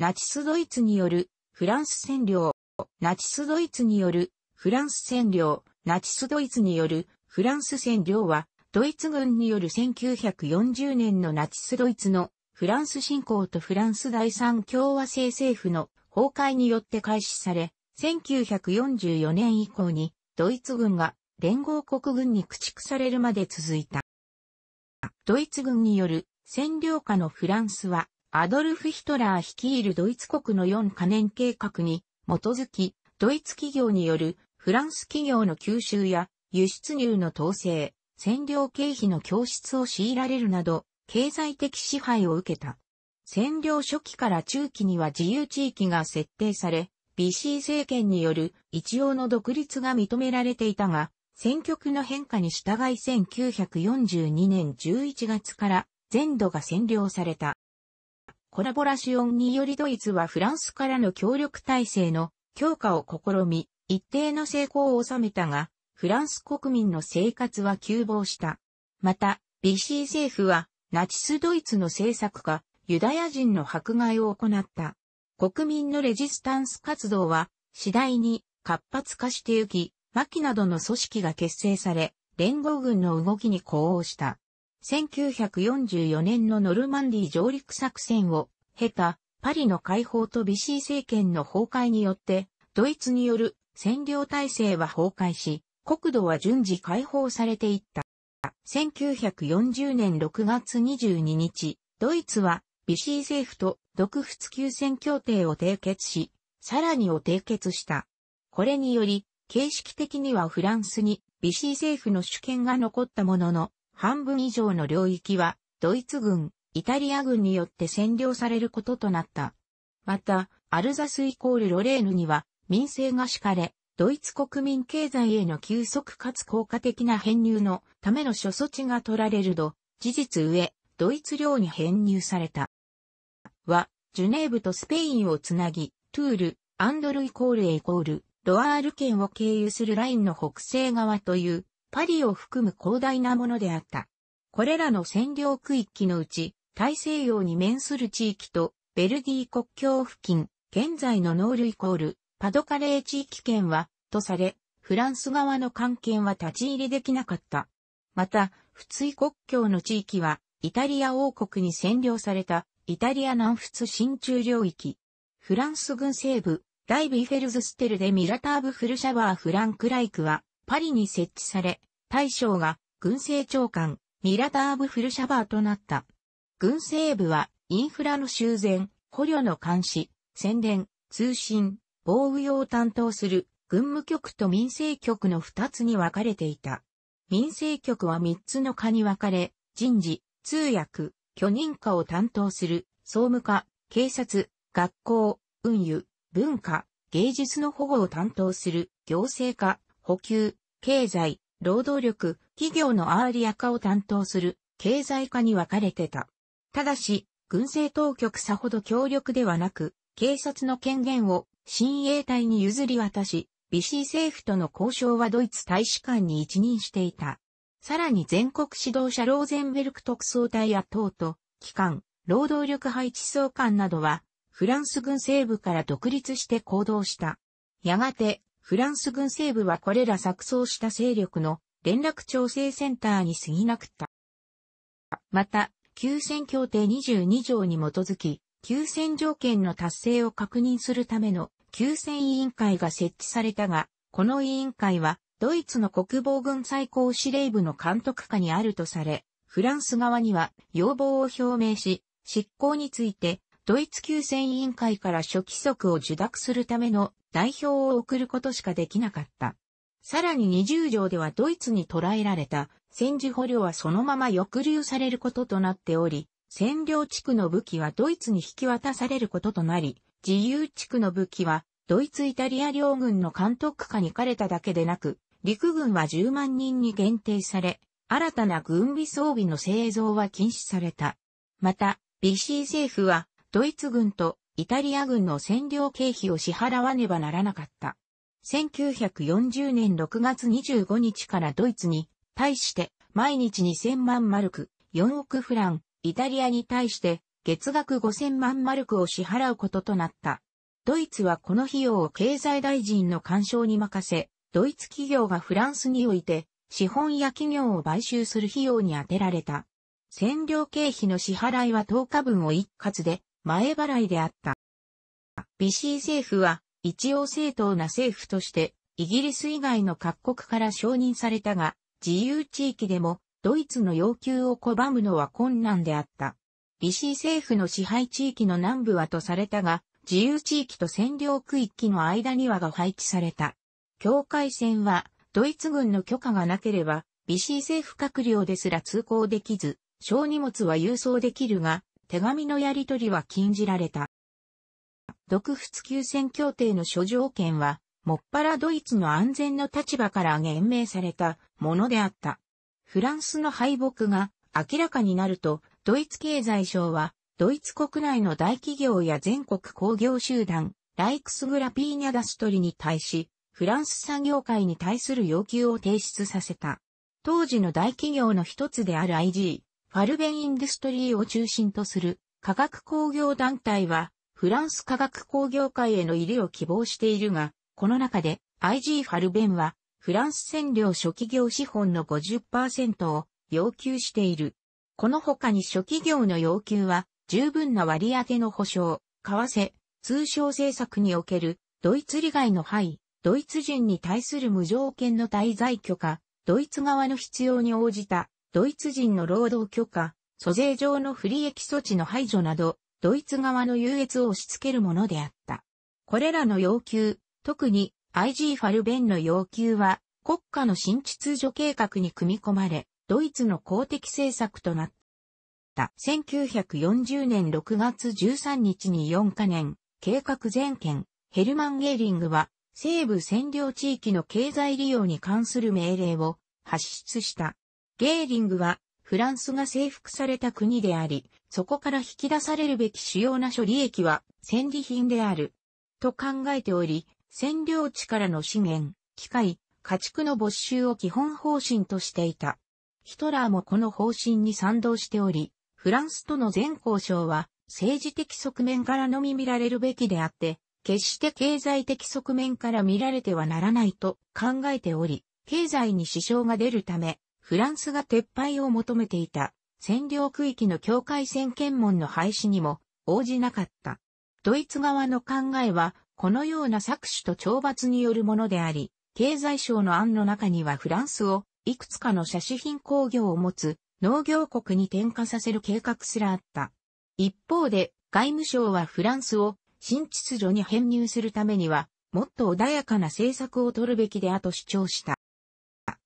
ナチスドイツによるフランス占領、ナチスドイツによるフランス占領、ナチスドイツによるフランス占領は、ドイツ軍による1940年のナチスドイツのフランス侵攻とフランス第三共和制政府の崩壊によって開始され、1944年以降にドイツ軍が連合国軍に駆逐されるまで続いた。ドイツ軍による占領下のフランスはアドルフ・ヒトラー率いるドイツ国の4カ年計画に基づき、ドイツ企業によるフランス企業の吸収や輸出入の統制、占領経費の供出を強いられるなど、経済的支配を受けた。占領初期から中期には自由地域が設定され、BC 政権による一応の独立が認められていたが、選挙区の変化に従い1942年11月から全土が占領された。コラボラシオンによりドイツはフランスからの協力体制の強化を試み、一定の成功を収めたが、フランス国民の生活は急防した。また、BC 政府は、ナチスドイツの政策下、ユダヤ人の迫害を行った。国民のレジスタンス活動は、次第に活発化してゆき、マキなどの組織が結成され、連合軍の動きに呼応した。1944年のノルマンディ上陸作戦を経たパリの解放とビシー政権の崩壊によって、ドイツによる占領体制は崩壊し、国土は順次解放されていった。1940年6月22日、ドイツはビシー政府と独仏休戦協定を締結し、さらにを締結した。これにより、形式的にはフランスにビシー政府の主権が残ったものの、半分以上の領域は、ドイツ軍、イタリア軍によって占領されることとなった。また、アルザスイコールロレーヌには、民政が敷かれ、ドイツ国民経済への急速かつ効果的な編入のための諸措置が取られるど、事実上、ドイツ領に編入された。は、ジュネーブとスペインをつなぎ、トゥール、アンドルイコールへイコール、ロアール県を経由するラインの北西側というパリを含む広大なものであった。これらの占領区域のうち、大西洋に面する地域と、ベルギー国境付近、現在のノールイコール、パドカレー地域圏は、とされ、フランス側の関係は立ち入りできなかった。また、普通国境の地域は、イタリア王国に占領された、イタリア南仏新中領域。フランス軍西部、ライビーフェルズステルでミラターブフルシャワーフランクライクは、パリに設置され、大将が軍政長官、ミラターブ・フルシャバーとなった。軍政部は、インフラの修繕、捕虜の監視、宣伝、通信、防御を担当する軍務局と民政局の二つに分かれていた。民政局は三つの課に分かれ、人事、通訳、許認可を担当する総務課、警察、学校、運輸、文化、芸術の保護を担当する行政課、補給、経済、労働力、企業のアーリア化を担当する経済化に分かれてた。ただし、軍政当局さほど強力ではなく、警察の権限を新衛隊に譲り渡し、ビシー政府との交渉はドイツ大使館に一任していた。さらに全国指導者ローゼンベルク特捜隊や党と、機関、労働力配置総監などは、フランス軍政部から独立して行動した。やがて、フランス軍西部はこれら錯綜した勢力の連絡調整センターに過ぎなくった。また、休戦協定22条に基づき、休戦条件の達成を確認するための休戦委員会が設置されたが、この委員会はドイツの国防軍最高司令部の監督下にあるとされ、フランス側には要望を表明し、執行についてドイツ休戦委員会から諸規則を受諾するための代表を送ることしかできなかった。さらに20条ではドイツに捕らえられた戦時捕虜はそのまま抑留されることとなっており、占領地区の武器はドイツに引き渡されることとなり、自由地区の武器はドイツイタリア両軍の監督下に彼れただけでなく、陸軍は10万人に限定され、新たな軍備装備の製造は禁止された。また、BC 政府はドイツ軍とイタリア軍の占領経費を支払わねばならなかった。1940年6月25日からドイツに対して毎日2000万マルク、4億フラン、イタリアに対して月額5000万マルクを支払うこととなった。ドイツはこの費用を経済大臣の干渉に任せ、ドイツ企業がフランスにおいて資本や企業を買収する費用に充てられた。占領経費の支払いは10日分を一括で前払いであった。ビシー政府は一応正当な政府としてイギリス以外の各国から承認されたが自由地域でもドイツの要求を拒むのは困難であった。ビシー政府の支配地域の南部はとされたが自由地域と占領区域の間にはが配置された。境界線はドイツ軍の許可がなければビシー政府閣僚ですら通行できず小荷物は郵送できるが、手紙のやり取りは禁じられた。独仏休戦協定の諸条件は、もっぱらドイツの安全の立場から言命されたものであった。フランスの敗北が明らかになると、ドイツ経済省は、ドイツ国内の大企業や全国工業集団、ライクスグラピーニャダストリに対し、フランス産業界に対する要求を提出させた。当時の大企業の一つである IG、ファルベンインデストリーを中心とする科学工業団体は、フランス科学工業界への入りを希望しているが、この中で IG ファルベンは、フランス占領初期業資本の50%を要求している。この他に初期業の要求は、十分な割り当ての保証、為替、通商政策における、ドイツ利害の範囲、ドイツ人に対する無条件の滞在許可、ドイツ側の必要に応じたドイツ人の労働許可、租税上の不利益措置の排除など、ドイツ側の優越を押し付けるものであった。これらの要求、特に IG ファルベンの要求は、国家の新秩序計画に組み込まれ、ドイツの公的政策となった。1940年6月13日に4カ年、計画全権、ヘルマン・ゲーリングは、西部占領地域の経済利用に関する命令を発出した。ゲーリングは、フランスが征服された国であり、そこから引き出されるべき主要な処理液は、戦利品である。と考えており、占領地からの資源、機械、家畜の没収を基本方針としていた。ヒトラーもこの方針に賛同しており、フランスとの全交渉は政治的側面からのみ見られるべきであって、決して経済的側面から見られてはならないと考えており、経済に支障が出るため、フランスが撤廃を求めていた占領区域の境界線検問の廃止にも応じなかった。ドイツ側の考えは、このような搾取と懲罰によるものであり、経済省の案の中にはフランスをいくつかの奢侈品工業を持つ農業国に転嫁させる計画すらあった。一方で外務省はフランスを新秩序に編入するためにはもっと穏やかな政策を取るべきであと主張した。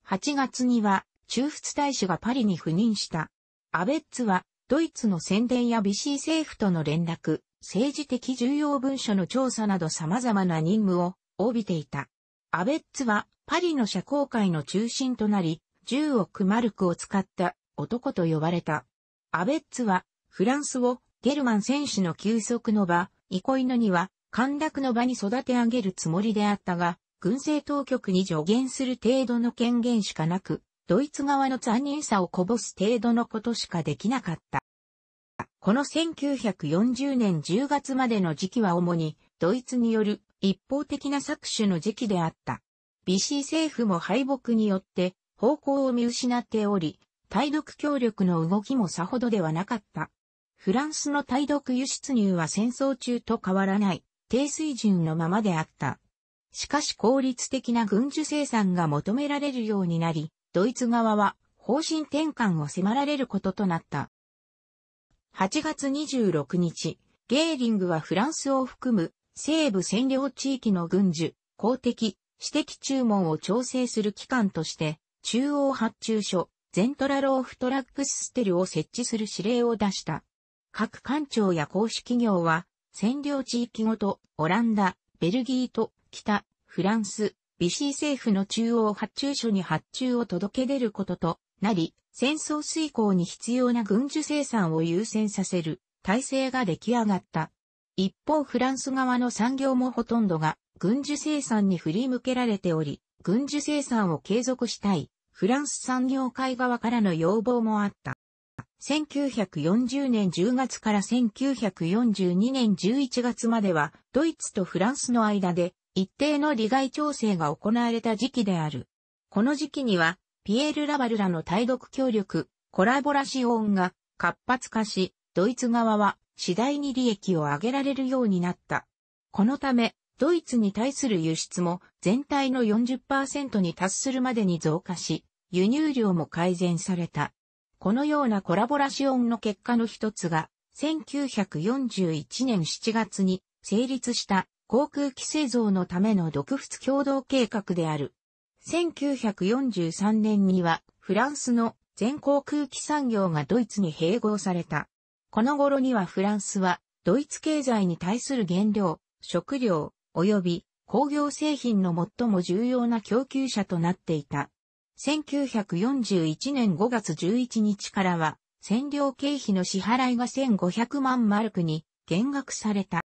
8月には中仏大使がパリに赴任した。アベッツは、ドイツの宣伝やビシー政府との連絡、政治的重要文書の調査など様々な任務を帯びていた。アベッツは、パリの社交界の中心となり、10億マルクを使った男と呼ばれた。アベッツは、フランスをゲルマン選手の休息の場、憩いのは、陥落の場に育て上げるつもりであったが、軍政当局に助言する程度の権限しかなく、ドイツ側の残忍さをこぼす程度のことしかできなかった。この1940年10月までの時期は主にドイツによる一方的な搾取の時期であった。ビシー政府も敗北によって方向を見失っており、対独協力の動きもさほどではなかった。フランスの対独輸出入は戦争中と変わらない、低水準のままであった。しかし効率的な軍需生産が求められるようになり、ドイツ側は方針転換を迫られることとなった。8月26日、ゲーリングはフランスを含む西部占領地域の軍需、公的、私的注文を調整する機関として、中央発注所、ゼントラローフトラックスステルを設置する指令を出した。各官庁や公私企業は、占領地域ごと、オランダ、ベルギーと、北、フランス、BC 政府の中央発注所に発注を届け出ることとなり、戦争遂行に必要な軍需生産を優先させる体制が出来上がった。一方フランス側の産業もほとんどが軍需生産に振り向けられており、軍需生産を継続したい、フランス産業界側からの要望もあった。1940年10月から1942年11月までは、ドイツとフランスの間で一定の利害調整が行われた時期である。この時期には、ピエール・ラバルらの対独協力、コラボラシオンが活発化し、ドイツ側は次第に利益を上げられるようになった。このため、ドイツに対する輸出も全体の40%に達するまでに増加し、輸入量も改善された。このようなコラボラシオンの結果の一つが、1941年7月に成立した航空機製造のための独仏共同計画である。1943年にはフランスの全航空機産業がドイツに併合された。この頃にはフランスはドイツ経済に対する原料、食料、及び工業製品の最も重要な供給者となっていた。1941年5月11日からは占領経費の支払いが1500万マルクに減額された。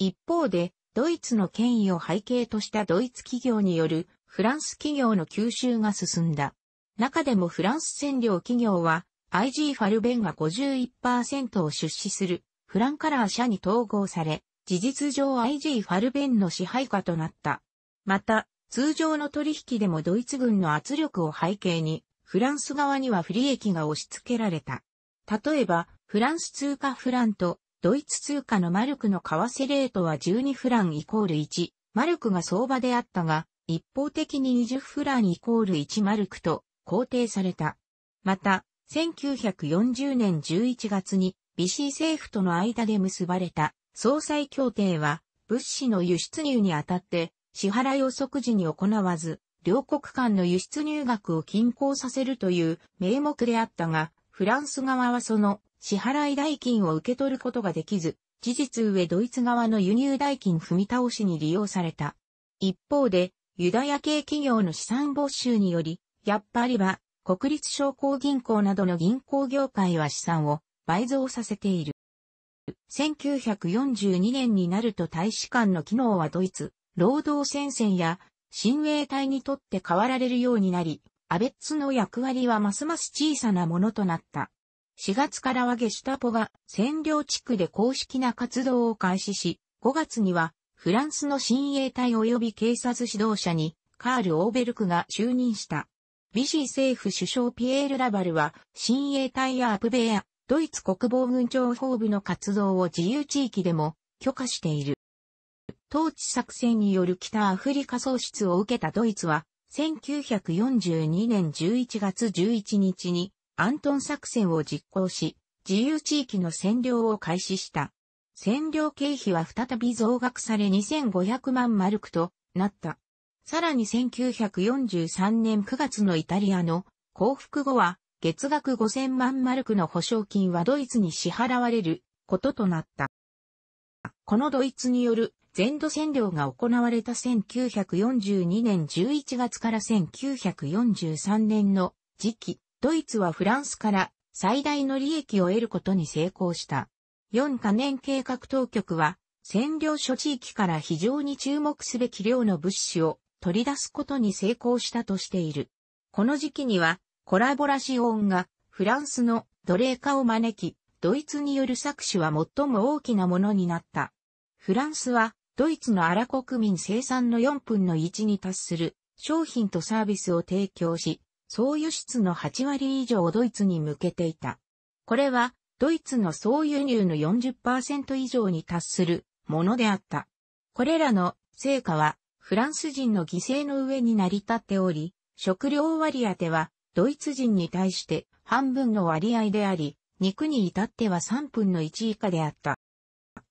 一方で、ドイツの権威を背景としたドイツ企業によるフランス企業の吸収が進んだ。中でもフランス占領企業は IG ファルベンが51%を出資するフランカラー社に統合され、事実上 IG ファルベンの支配下となった。また、通常の取引でもドイツ軍の圧力を背景に、フランス側には不利益が押し付けられた。例えば、フランス通貨フランとドイツ通貨のマルクの為替レートは12フランイコール1、マルクが相場であったが、一方的に20フランイコール1マルクと肯定された。また、1940年11月に、ビシー政府との間で結ばれた、総裁協定は、物資の輸出入にあたって、支払い予測時に行わず、両国間の輸出入額を均衡させるという名目であったが、フランス側はその支払い代金を受け取ることができず、事実上ドイツ側の輸入代金踏み倒しに利用された。一方で、ユダヤ系企業の資産没収により、やっぱりは、国立商工銀行などの銀行業界は資産を倍増させている。1942年になると大使館の機能はドイツ、労働戦線や親衛隊にとって変わられるようになり、アベッツの役割はますます小さなものとなった。4月からはゲシュタポが占領地区で公式な活動を開始し、5月にはフランスの親衛隊及び警察指導者にカール・オーベルクが就任した。ビシー政府首相ピエール・ラバルは親衛隊やアプベア、ドイツ国防軍情報部の活動を自由地域でも許可している。統治作戦による北アフリカ喪失を受けたドイツは1942年11月11日にアントン作戦を実行し、自由地域の占領を開始した。占領経費は再び増額され2500万マルクとなった。さらに1943年9月のイタリアの降伏後は月額5000万マルクの保証金はドイツに支払われることとなった。このドイツによる全土占領が行われた1942年11月から1943年の時期、ドイツはフランスから最大の利益を得ることに成功した。4カ年計画当局は、占領諸地域から非常に注目すべき量の物資を取り出すことに成功したとしている。この時期には、コラボラシオンがフランスの奴隷化を招き、ドイツによる搾取は最も大きなものになった。フランスは、ドイツの荒国民生産の4分の1に達する商品とサービスを提供し、総輸出の8割以上をドイツに向けていた。これは、ドイツの総輸入の40%以上に達するものであった。これらの成果は、フランス人の犠牲の上に成り立っており、食料割当は、ドイツ人に対して半分の割合であり、肉に至っては3分の1以下であった。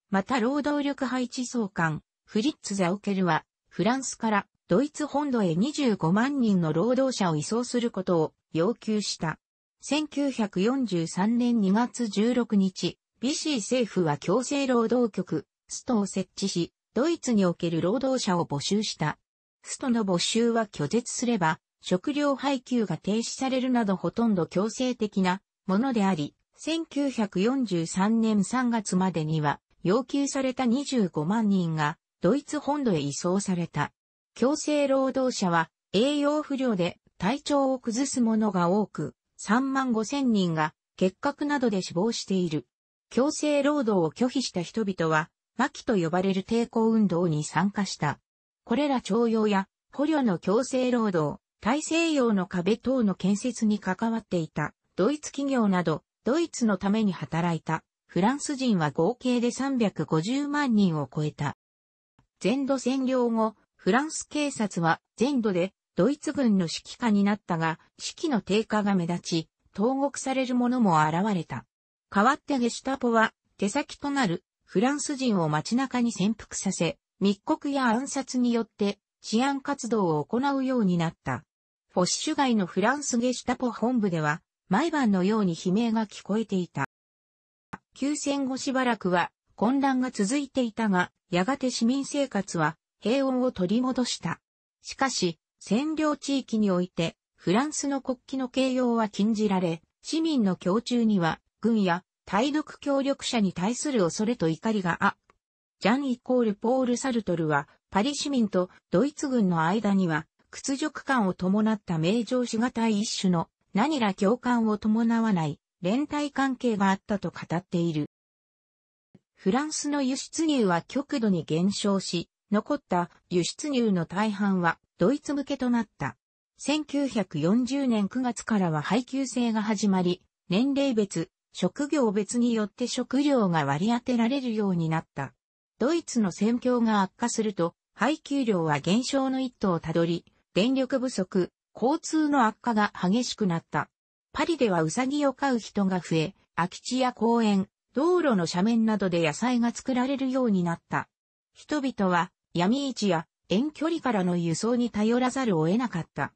また労働力配置総監、フリッツ・ザオケルは、フランスからドイツ本土へ25万人の労働者を移送することを要求した。1943年2月16日、ビシー政府は強制労働局、ストを設置し、ドイツにおける労働者を募集した。ストの募集は拒絶すれば、食料配給が停止されるなどほとんど強制的なものであり、1943年3月までには要求された25万人がドイツ本土へ移送された。強制労働者は栄養不良で体調を崩す者が多く、3万5千人が結核などで死亡している。強制労働を拒否した人々は、キと呼ばれる抵抗運動に参加した。これら徴用や捕虜の強制労働、大西洋の壁等の建設に関わっていた、ドイツ企業など、ドイツのために働いた、フランス人は合計で350万人を超えた。全土占領後、フランス警察は全土でドイツ軍の指揮下になったが、指揮の低下が目立ち、投獄される者も現れた。代わってゲシュタポは手先となるフランス人を街中に潜伏させ、密告や暗殺によって治安活動を行うようになった。フォッシュ街のフランスゲシュタポ本部では、毎晩のように悲鳴が聞こえていた。休戦後しばらくは混乱が続いていたが、やがて市民生活は平穏を取り戻した。しかし、占領地域において、フランスの国旗の形容は禁じられ、市民の胸中には、軍や、対独協力者に対する恐れと怒りがあ。ジャン・イコール・ポール・サルトルは、パリ市民とドイツ軍の間には、屈辱感を伴った名城しがたい一種の、何ら共感を伴わない、連帯関係があったと語っている。フランスの輸出入は極度に減少し、残った輸出入の大半はドイツ向けとなった。1940年9月からは配給制が始まり、年齢別、職業別によって食料が割り当てられるようになった。ドイツの戦況が悪化すると、配給量は減少の一途をたどり、電力不足、交通の悪化が激しくなった。パリではウサギを飼う人が増え、空き地や公園、道路の斜面などで野菜が作られるようになった。人々は闇市や遠距離からの輸送に頼らざるを得なかった。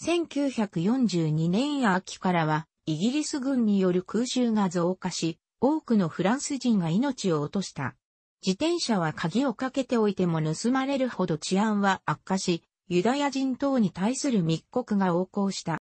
1942年秋からは、イギリス軍による空襲が増加し、多くのフランス人が命を落とした。自転車は鍵をかけておいても盗まれるほど治安は悪化し、ユダヤ人等に対する密告が横行した。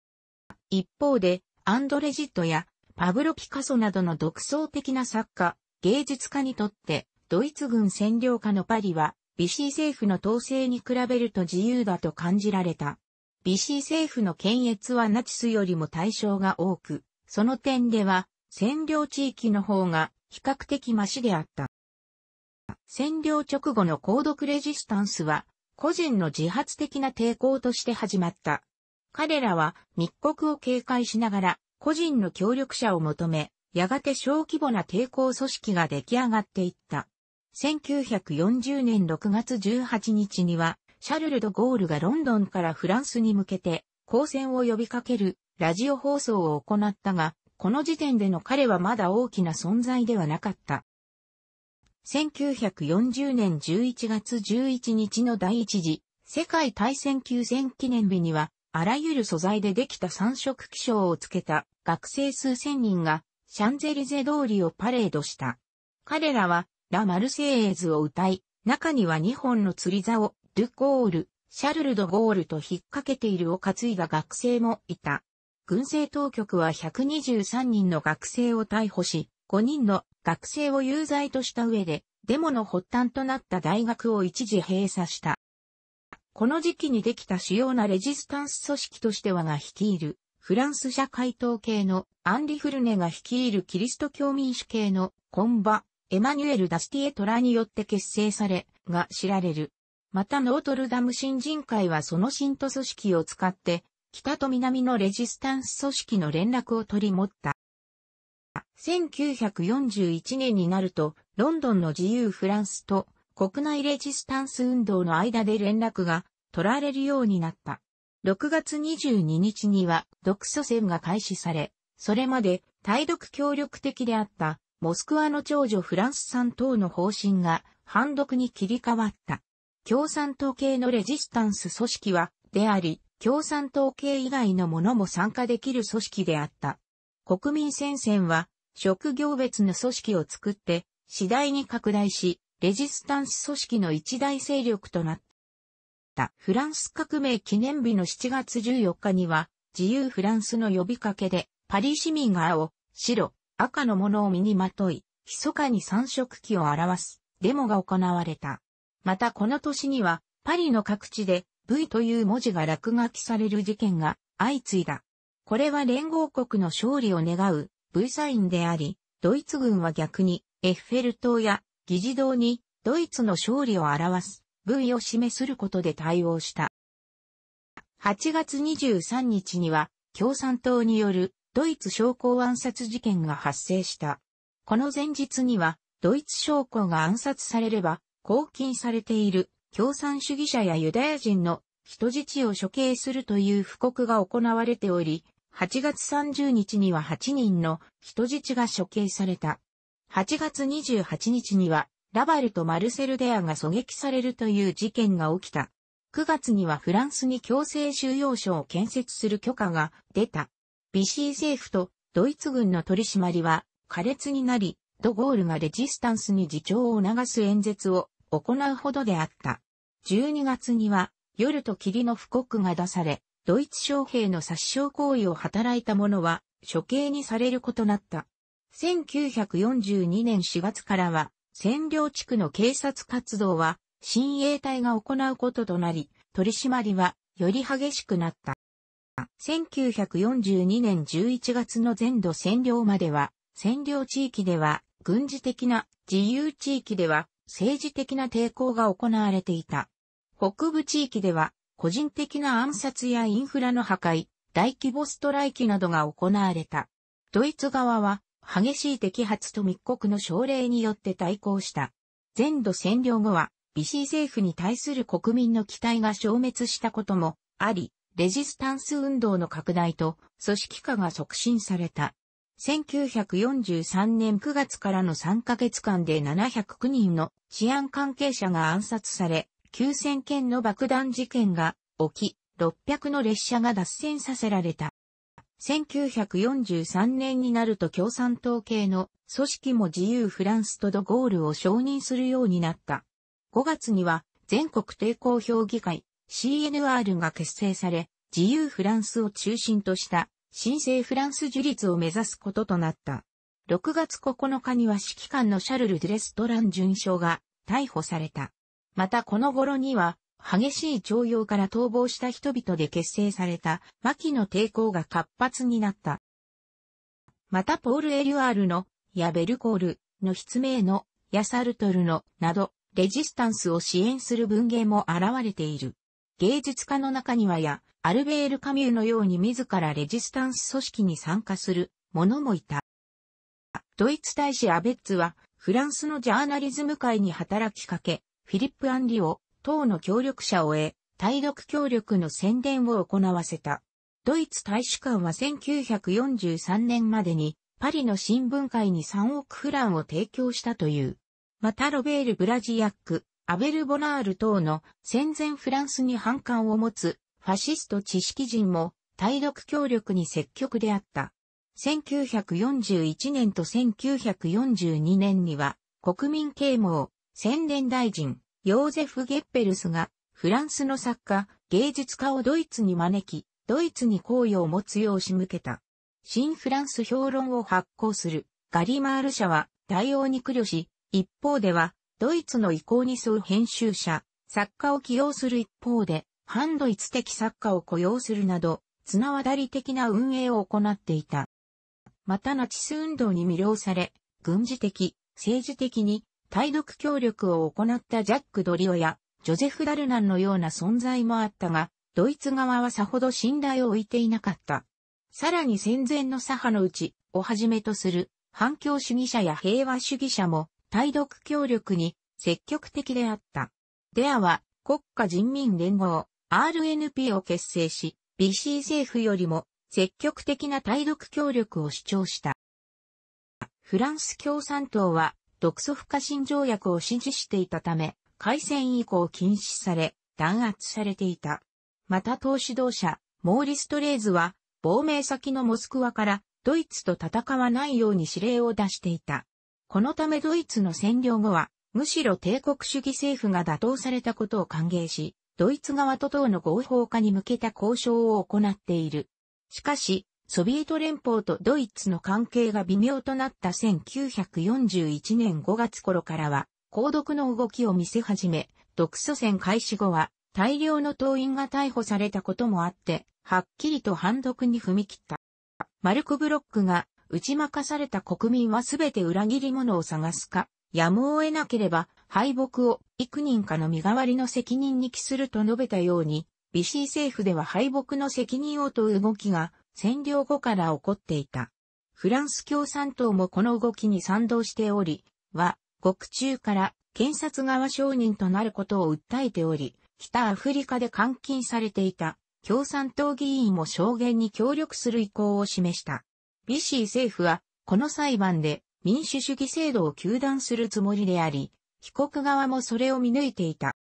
一方で、アンドレジットやパブロ・ピカソなどの独創的な作家、芸術家にとって、ドイツ軍占領下のパリはビシー政府の統制に比べると自由だと感じられた。ビシー政府の検閲はナチスよりも対象が多く、その点では占領地域の方が比較的マシであった。占領直後の高読レジスタンスは、個人の自発的な抵抗として始まった。彼らは密告を警戒しながら、個人の協力者を求め、やがて小規模な抵抗組織が出来上がっていった。1940年6月18日には、シャルル・ド・ゴールがロンドンからフランスに向けて、交戦を呼びかけるラジオ放送を行ったが、この時点での彼はまだ大きな存在ではなかった。1940年11月11日の第一次世界大戦休戦記念日には、あらゆる素材でできた三色気象をつけた学生数千人がシャンゼリゼ通りをパレードした。彼らはラ・マルセイエズを歌い、中には2本の釣り竿、ル・ゴール、シャルル・ド・ゴールと引っ掛けているを担いだ学生もいた。軍政当局は123人の学生を逮捕し、5人の学生を有罪とした上で、デモの発端となった大学を一時閉鎖した。この時期にできた主要なレジスタンス組織としてはが率いる、フランス社会党系のアンリ・フルネが率いるキリスト教民主系のコンバ、エマニュエル・ダスティエトラによって結成され、が知られる。またノートルダム新人会はその信徒組織を使って、北と南のレジスタンス組織の連絡を取り持った。1941年になると、ロンドンの自由フランスと国内レジスタンス運動の間で連絡が取られるようになった。6月22日には独ソ戦が開始され、それまで対独協力的であったモスクワの長女フランス産等の方針が反独に切り替わった。共産党系のレジスタンス組織は、であり、共産党系以外のものも参加できる組織であった。国民戦線は、職業別の組織を作って、次第に拡大し、レジスタンス組織の一大勢力となった。フランス革命記念日の7月14日には、自由フランスの呼びかけで、パリ市民が青、白、赤のものを身にまとい、密かに三色旗を表すデモが行われた。またこの年には、パリの各地で V という文字が落書きされる事件が相次いだ。これは連合国の勝利を願う V サインであり、ドイツ軍は逆にエッフェル塔や議事堂にドイツの勝利を表す V を示することで対応した。8月23日には共産党によるドイツ将校暗殺事件が発生した。この前日には、ドイツ将校が暗殺されれば、拘禁されている共産主義者やユダヤ人の人質を処刑するという布告が行われており、8月30日には8人の人質が処刑された。8月28日には、ラバルとマルセルデアが狙撃されるという事件が起きた。9月にはフランスに強制収容所を建設する許可が出た。ビシー政府とドイツ軍の取り締まりは苛烈になり、ドゴールがレジスタンスに自重を促す演説を行うほどであった。12月には夜と霧の布告が出され、ドイツ将兵の殺傷行為を働いた者は処刑にされることなった。1942年4月からは、占領地区の警察活動は、親衛隊が行うこととなり、取り締まりはより激しくなった。1942年11月の全土占領までは、占領地域では、軍事的な、自由地域では、政治的な抵抗が行われていた。北部地域では、個人的な暗殺やインフラの破壊、大規模ストライキなどが行われた。ドイツ側は、激しい摘発と密告の奨励によって対抗した。全土占領後は、ビシー政府に対する国民の期待が消滅したこともあり、レジスタンス運動の拡大と組織化が促進された。1943年9月からの3ヶ月間で709人の治安関係者が暗殺され、9000件の爆弾事件が起き、600の列車が脱線させられた。1943年になると共産党系の組織も自由フランスとドゴールを承認するようになった。5月には全国抵抗評議会 CNR が結成され、自由フランスを中心とした新生フランス樹立を目指すこととなった。6月9日には指揮官のシャルル・デュレストラン巡将が逮捕された。またこの頃には、激しい徴用から逃亡した人々で結成された、牧の抵抗が活発になった。またポール・エリュアールの、やベルコール、の筆名の、ヤサルトルの、など、レジスタンスを支援する文芸も現れている。芸術家の中にはや、アルベール・カミューのように自らレジスタンス組織に参加する者もいた。ドイツ大使アベッツは、フランスのジャーナリズム界に働きかけ、フィリップ・アンリオ、党の協力者を得、対独協力の宣伝を行わせた。ドイツ大使館は1943年までに、パリの新聞会に3億フランを提供したという。またロベール・ブラジアック、アベル・ボナール等の戦前フランスに反感を持つファシスト知識人も対独協力に積極であった。1941年と1942年には国民啓蒙、宣伝大臣、ヨーゼフ・ゲッペルスがフランスの作家、芸術家をドイツに招き、ドイツに好意を持つよう仕向けた。新フランス評論を発行するガリマール社は対応に苦慮し、一方ではドイツの意向に沿う編集者、作家を起用する一方で、反ドイツ的作家を雇用するなど、綱渡り的な運営を行っていた。またナチス運動に魅了され、軍事的、政治的に対独協力を行ったジャック・ドリオやジョゼフ・ダルナンのような存在もあったが、ドイツ側はさほど信頼を置いていなかった。さらに戦前の左派のうちをはじめとする反共主義者や平和主義者も対独協力に積極的であった。デアは国家人民連合 RNP を結成し、BC 政府よりも積極的な対独協力を主張した。フランス共産党は独ソ不可侵条約を支持していたため、開戦以降禁止され、弾圧されていた。また党指導者、モーリス・トレーズは、亡命先のモスクワからドイツと戦わないように指令を出していた。このためドイツの占領後は、むしろ帝国主義政府が打倒されたことを歓迎し、ドイツ側と党の合法化に向けた交渉を行っている。しかし、ソビエト連邦とドイツの関係が微妙となった1941年5月頃からは、公読の動きを見せ始め、独ソ戦開始後は、大量の党員が逮捕されたこともあって、はっきりと反独に踏み切った。マルク・ブロックが打ち負かされた国民はすべて裏切り者を探すか、やむを得なければ敗北を幾人かの身代わりの責任に帰すると述べたように、ビシー政府では敗北の責任を問う動きが占領後から起こっていた。フランス共産党もこの動きに賛同しており、は、獄中から検察側証人となることを訴えており、北アフリカで監禁されていた共産党議員も証言に協力する意向を示した。シー政府は、この裁判で民主主義制度を求断するつもりであり、被告側もそれを見抜いていた。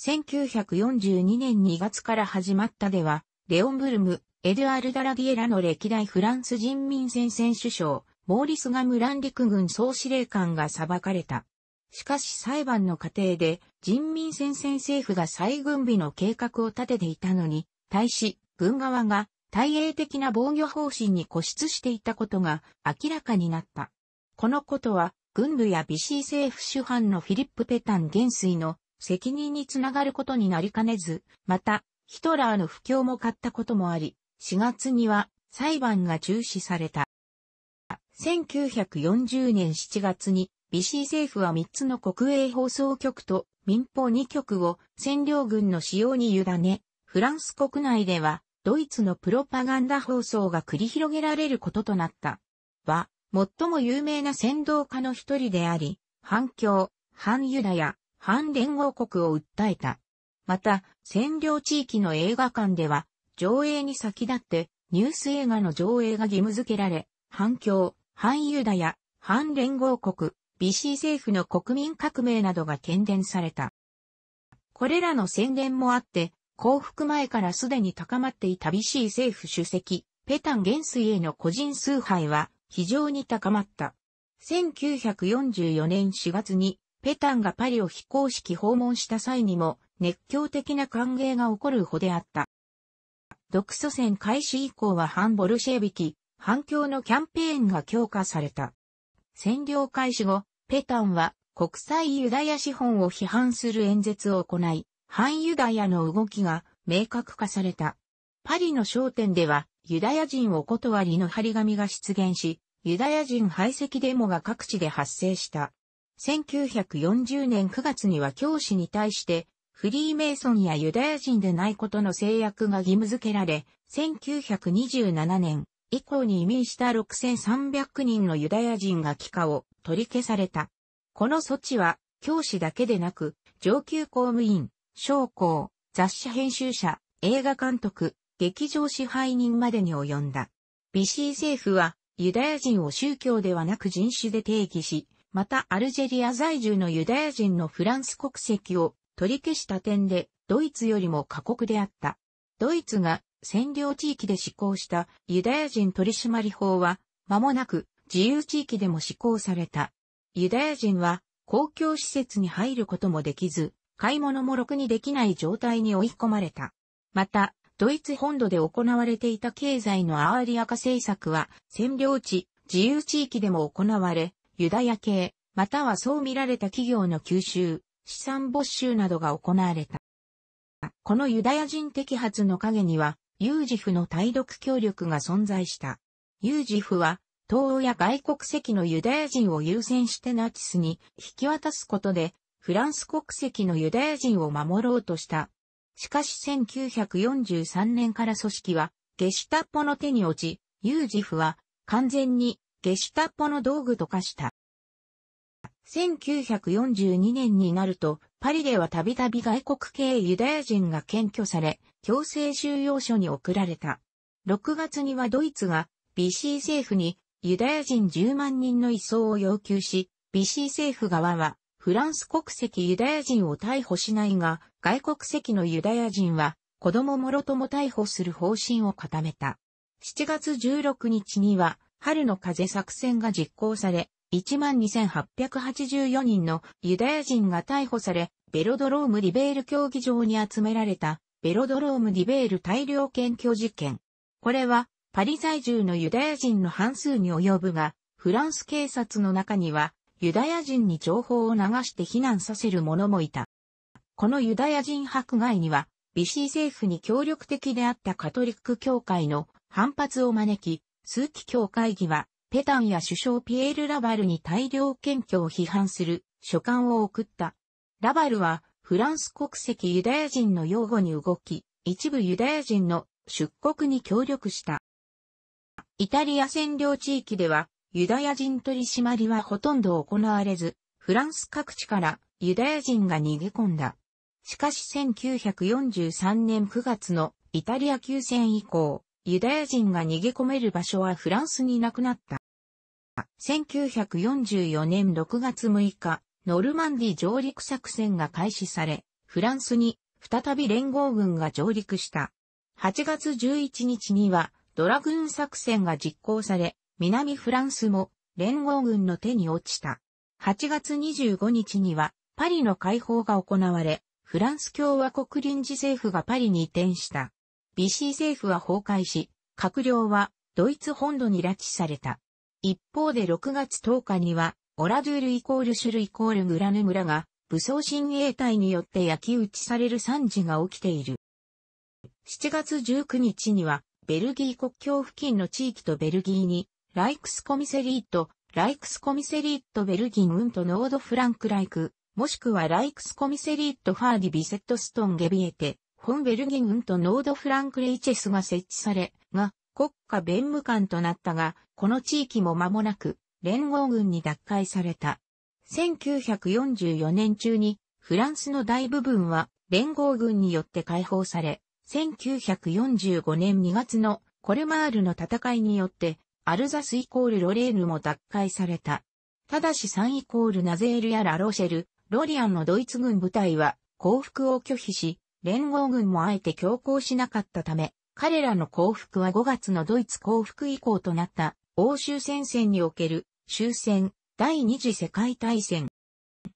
1942年2月から始まったでは、レオン・ブルム、エドゥアル・ダラディエラの歴代フランス人民戦線首相、モーリス・ガムラン陸軍総司令官が裁かれた。しかし裁判の過程で人民戦線政府が再軍備の計画を立てていたのに、対し軍側が対衛的な防御方針に固執していたことが明らかになった。このことは、軍部や BC 政府主犯のフィリップ・ペタン元帥の責任につながることになりかねず、また、ヒトラーの不況も買ったこともあり、4月には裁判が中止された。1940年7月に、ビシー政府は3つの国営放送局と民放2局を占領軍の使用に委ね、フランス国内ではドイツのプロパガンダ放送が繰り広げられることとなった。は、最も有名な先導家の一人であり、反共、反ユダヤ、反連合国を訴えた。また、占領地域の映画館では、上映に先立って、ニュース映画の上映が義務付けられ、反共、反ユダヤ、反連合国、BC 政府の国民革命などが喧伝された。これらの宣伝もあって、降伏前からすでに高まっていた BC 政府主席、ペタン元帥への個人崇拝は非常に高まった。1944年4月にペタンがパリを非公式訪問した際にも熱狂的な歓迎が起こるほであった。独ソ戦開始以降は反ボルシェビキ、反共のキャンペーンが強化された。占領開始後、ペタンは国際ユダヤ資本を批判する演説を行い、反ユダヤの動きが明確化された。パリの商店ではユダヤ人お断りの張り紙が出現し、ユダヤ人排斥デモが各地で発生した。1940年9月には教師に対して、フリーメイソンやユダヤ人でないことの制約が義務付けられ、1927年以降に移民した6300人のユダヤ人が帰化を取り消された。この措置は教師だけでなく、上級公務員、将校、雑誌編集者、映画監督、劇場支配人までに及んだ。ビシー政府は、ユダヤ人を宗教ではなく人種で定義し、またアルジェリア在住のユダヤ人のフランス国籍を取り消した点で、ドイツよりも過酷であった。ドイツが占領地域で施行したユダヤ人取締法は、間もなく自由地域でも施行された。ユダヤ人は公共施設に入ることもできず、買い物もろくにできない状態に追い込まれた。また、ドイツ本土で行われていた経済のアーリア化政策は、占領地、自由地域でも行われ、ユダヤ系、またはそう見られた企業の吸収、資産没収などが行われた。このユダヤ人摘発の陰には、ユージフの対独協力が存在した。ユージフは、東欧や外国籍のユダヤ人を優先してナチスに引き渡すことで、フランス国籍のユダヤ人を守ろうとした。しかし1943年から組織はゲシュタッポの手に落ち、ユージフは完全にゲシュタッポの道具と化した。1942年になると、パリではたびたび外国系ユダヤ人が検挙され、強制収容所に送られた。6月にはドイツが、BC 政府にユダヤ人10万人の移送を要求し、BC 政府側はフランス国籍ユダヤ人を逮捕しないが、外国籍のユダヤ人は、子供もろとも逮捕する方針を固めた。7月16日には、春の風作戦が実行され、12,884人のユダヤ人が逮捕され、ベロドロームリベール競技場に集められた、ベロドロームリベール大量検挙事件。これは、パリ在住のユダヤ人の半数に及ぶが、フランス警察の中には、ユダヤ人に情報を流して避難させる者もいた。このユダヤ人迫害には、ビシー政府に協力的であったカトリック教会の反発を招き、数期教会議は、ペタンや首相ピエール・ラバルに大量検挙を批判する書簡を送った。ラバルは、フランス国籍ユダヤ人の擁護に動き、一部ユダヤ人の出国に協力した。イタリア占領地域では、ユダヤ人取り締まりはほとんど行われず、フランス各地からユダヤ人が逃げ込んだ。しかし1943年9月のイタリア休戦以降、ユダヤ人が逃げ込める場所はフランスになくなった。1944年6月6日、ノルマンディ上陸作戦が開始され、フランスに再び連合軍が上陸した。8月11日にはドラグーン作戦が実行され、南フランスも連合軍の手に落ちた。8月25日にはパリの解放が行われ、フランス共和国臨時政府がパリに移転した。ビシー政府は崩壊し、閣僚はドイツ本土に拉致された。一方で6月10日には、オラドゥールイコールシュルイコールグラヌ村が武装親衛隊によって焼き打ちされる惨事が起きている。7月19日には、ベルギー国境付近の地域とベルギーにライクスコミセリート、ライクスコミセリートベルギンウントノードフランクライク、もしくはライクスコミセリートファーディビセットストンゲビエテ、本ベルギンウントノードフランクレイチェスが設置され、が、国家弁務官となったが、この地域も間もなく、連合軍に奪回された。1944年中に、フランスの大部分は、連合軍によって解放され、1945年2月のコルマールの戦いによって、アルザスイコールロレーヌも奪回された。ただし3イコールナゼールやラロシェル、ロリアンのドイツ軍部隊は降伏を拒否し、連合軍もあえて強行しなかったため、彼らの降伏は5月のドイツ降伏以降となった欧州戦線における終戦第二次世界大戦。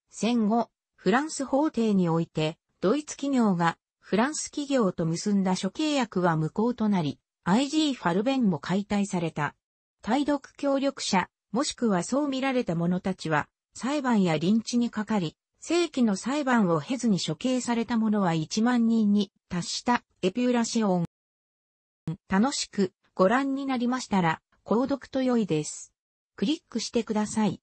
戦後、フランス法廷において、ドイツ企業がフランス企業と結んだ諸契約は無効となり、IG ファルベンも解体された。対独協力者、もしくはそう見られた者たちは、裁判や臨地にかかり、正規の裁判を経ずに処刑された者は1万人に達したエピューラシオン。楽しくご覧になりましたら、購読と良いです。クリックしてください。